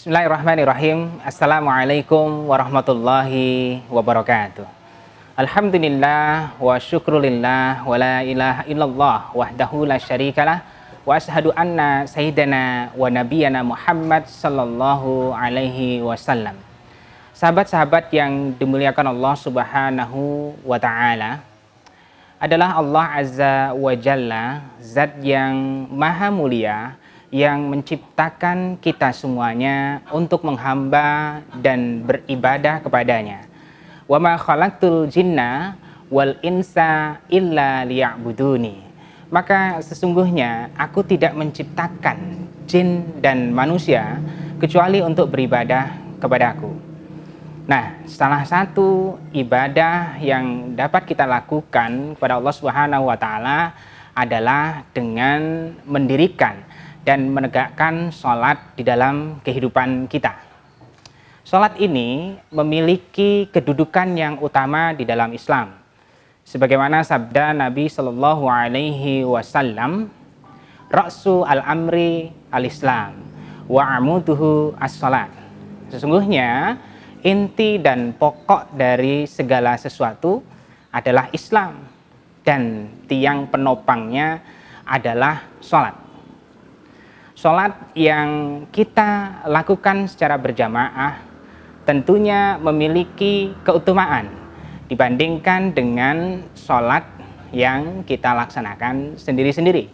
Bismillahirrahmanirrahim. Assalamualaikum warahmatullahi wabarakatuh. Alhamdulillah wa syukrulillah wa la ilaha illallah wahdahu la syarikalah wa ashadu anna sayyidana wa nabiyana Muhammad sallallahu alaihi wasallam. Sahabat-sahabat yang dimuliakan Allah subhanahu wa ta'ala adalah Allah azza wa jalla zat yang maha mulia yang menciptakan kita semuanya untuk menghamba dan beribadah kepadanya. Wa ma khalaqtul jinna wal insa illa liya'buduni. Maka sesungguhnya aku tidak menciptakan jin dan manusia kecuali untuk beribadah kepadaku. Nah, salah satu ibadah yang dapat kita lakukan kepada Allah Subhanahu wa taala adalah dengan mendirikan dan menegakkan sholat di dalam kehidupan kita. Sholat ini memiliki kedudukan yang utama di dalam Islam. Sebagaimana sabda Nabi Shallallahu Alaihi Wasallam, Rasul al-amri al-Islam, wa amuduhu as-salat." Sesungguhnya inti dan pokok dari segala sesuatu adalah Islam dan tiang penopangnya adalah sholat. Sholat yang kita lakukan secara berjamaah tentunya memiliki keutamaan dibandingkan dengan sholat yang kita laksanakan sendiri-sendiri.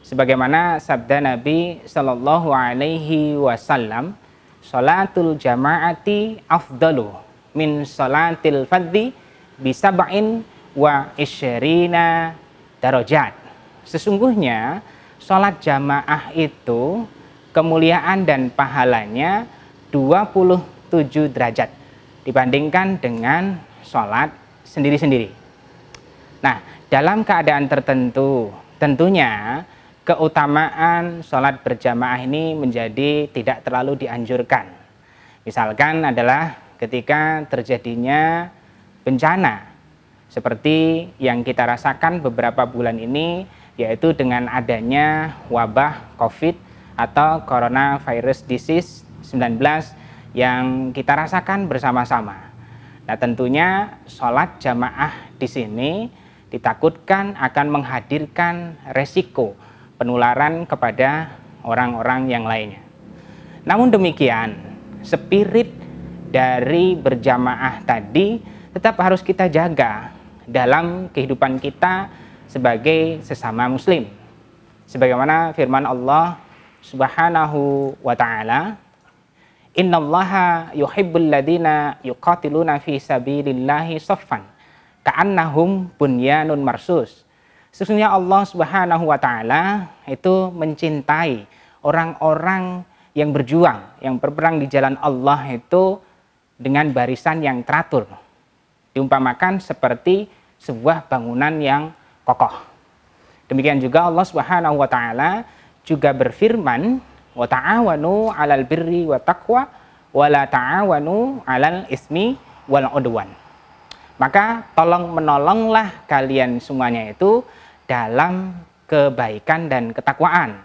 Sebagaimana sabda Nabi Shallallahu Alaihi Wasallam, "Sholatul jamaati afdalu min sholatil fadhi bisaba'in wa isyirina darajat." Sesungguhnya sholat jamaah itu kemuliaan dan pahalanya 27 derajat dibandingkan dengan sholat sendiri-sendiri. Nah, dalam keadaan tertentu, tentunya keutamaan sholat berjamaah ini menjadi tidak terlalu dianjurkan. Misalkan adalah ketika terjadinya bencana, seperti yang kita rasakan beberapa bulan ini yaitu dengan adanya wabah COVID atau coronavirus disease 19 yang kita rasakan bersama-sama. Nah, tentunya sholat jamaah di sini ditakutkan akan menghadirkan resiko penularan kepada orang-orang yang lainnya. Namun demikian, spirit dari berjamaah tadi tetap harus kita jaga dalam kehidupan kita sebagai sesama muslim. Sebagaimana firman Allah Subhanahu wa taala, "Innallaha yuhibbul ladina yuqatiluna fi sabilillahi saffan ka'annahum bunyanun marsus." Sesungguhnya Allah Subhanahu wa taala itu mencintai orang-orang yang berjuang, yang berperang di jalan Allah itu dengan barisan yang teratur. Diumpamakan seperti sebuah bangunan yang kokoh. Demikian juga Allah Subhanahu wa taala juga berfirman wa ta'awanu 'alal birri wa taqwa wa la ta'awanu 'alal ismi wal udwan. Maka tolong menolonglah kalian semuanya itu dalam kebaikan dan ketakwaan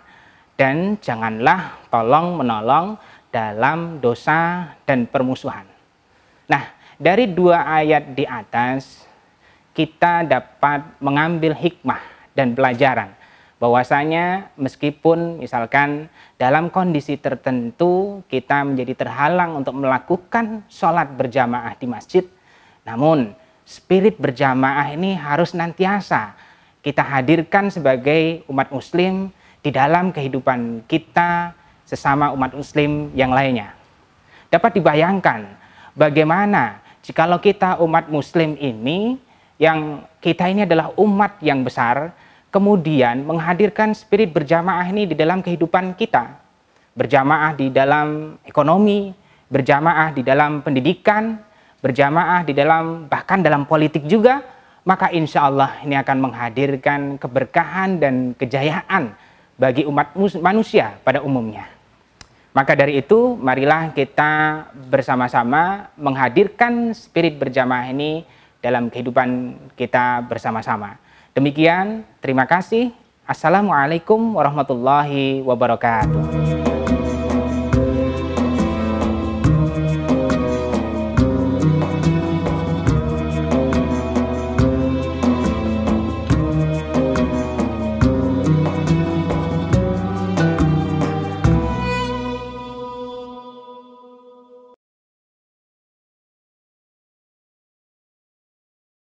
dan janganlah tolong menolong dalam dosa dan permusuhan. Nah, dari dua ayat di atas kita dapat mengambil hikmah dan pelajaran bahwasanya meskipun misalkan dalam kondisi tertentu kita menjadi terhalang untuk melakukan sholat berjamaah di masjid, namun spirit berjamaah ini harus nantiasa kita hadirkan sebagai umat muslim di dalam kehidupan kita sesama umat muslim yang lainnya. Dapat dibayangkan bagaimana jikalau kita umat muslim ini yang kita ini adalah umat yang besar, kemudian menghadirkan spirit berjamaah ini di dalam kehidupan kita. Berjamaah di dalam ekonomi, berjamaah di dalam pendidikan, berjamaah di dalam bahkan dalam politik juga, maka insya Allah ini akan menghadirkan keberkahan dan kejayaan bagi umat manusia pada umumnya. Maka dari itu, marilah kita bersama-sama menghadirkan spirit berjamaah ini dalam kehidupan kita bersama-sama. Demikian, terima kasih. Assalamualaikum warahmatullahi wabarakatuh.